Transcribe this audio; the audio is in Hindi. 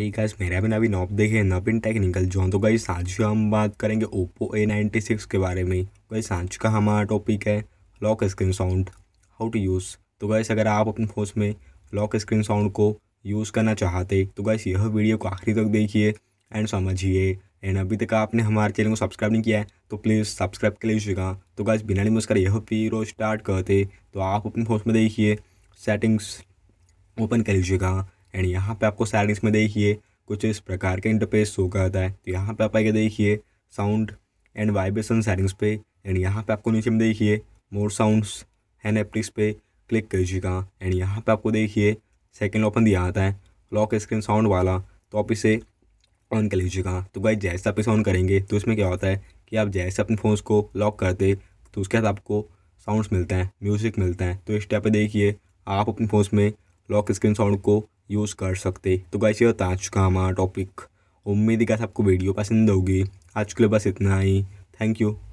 एक गाइस मेरा ना अभी नॉप देखे नबिन टेक्निकल जो तो गाइस आज हम बात करेंगे ओप्पो ए नाइन्टी सिक्स के बारे में गाइस आज का हमारा टॉपिक है lock screen sound how to use तो गाइस अगर आप अपने फ़ोन में लॉक स्क्रीन साउंड को यूज़ करना चाहते तो गाइस यह वीडियो को आखिरी तक देखिए एंड समझिए एंड अभी तक आपने हमारे चैनल को सब्सक्राइब नहीं किया है तो प्लीज़ सब्सक्राइब कर लीजिएगा तो गाइस बिना नहीं मुस्कर यह रोज स्टार्ट करते तो आप अपने फ़ोन में देखिए सेटिंग्स ओपन कर लीजिएगा एंड यहाँ पे आपको सैडिंग्स में देखिए कुछ इस प्रकार का इंटरफेस शो करता है तो यहाँ पे आप आगे देखिए साउंड एंड वाइब्रेशन सैडिंग्स पे एंड यहाँ पे आपको नीचे में देखिए मोर साउंड्स हैंड एप्लिक्स पे क्लिक कर कीजिएगा एंड यहाँ पे आपको देखिए सेकेंड ऑप्शन दिया आता है लॉक स्क्रीन साउंड वाला तो आप इसे ऑन कर लीजिएगा तो भाई जैसे आप इसे ऑन करेंगे तो इसमें क्या होता है कि आप जैसे अपने फोन को लॉक करते तो उसके साथ आपको साउंड्स मिलते हैं म्यूज़िक मिलता है तो इस टाइप पर देखिए आप अपने फोन में लॉक स्क्रीन साउंड को यूज़ कर सकते तो गाइस ये आज का हमारा टॉपिक उम्मीद है कि आपको वीडियो पसंद होगी आज के लिए बस इतना ही थैंक यू